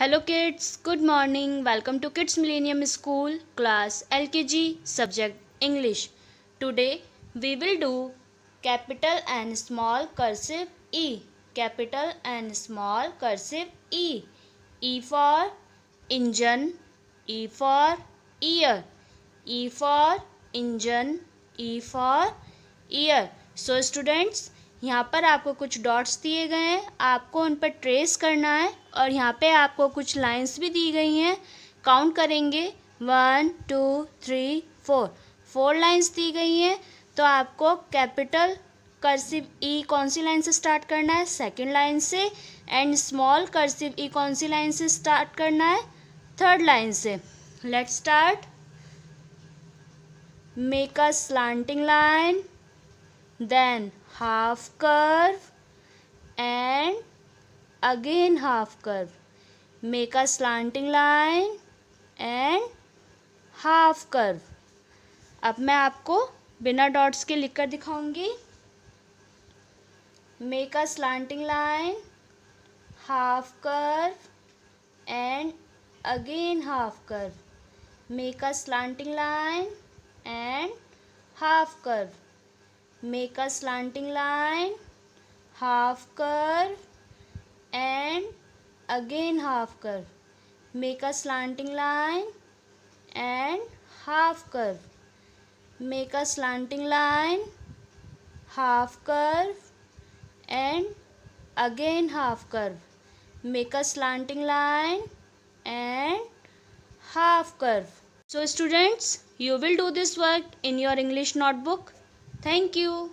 Hello kids, good morning. Welcome to Kids Millennium School, class LKG, subject English. Today we will do capital and small cursive E. Capital and small cursive E. E for engine, E for ear, E for engine, E for ear. So students, यहाँ पर आपको कुछ dots दिए गए हैं आपको उन पर ट्रेस करना है और यहाँ पे आपको कुछ लाइंस भी दी गई हैं काउंट करेंगे one two three four four lines दी गई हैं तो आपको कैपिटल कर्सिव ई कौन सी लाइन से स्टार्ट करना है सेकंड लाइन से एंड स्मॉल कर्सिव ई कौन सी लाइन से स्टार्ट करना है थर्ड लाइन से let start make a slanting line then half curve and again half curve make a slanting line and half curve अब मैं आपको बिना डॉट्स के लिखकर दिखाऊंगी make a slanting line half curve and again half curve make a slanting line and half curve make a slanting line half curve and again half curve make a slanting line and half curve make a slanting line half curve and again half curve make a slanting line and half curve so students you will do this work in your english notebook Thank you.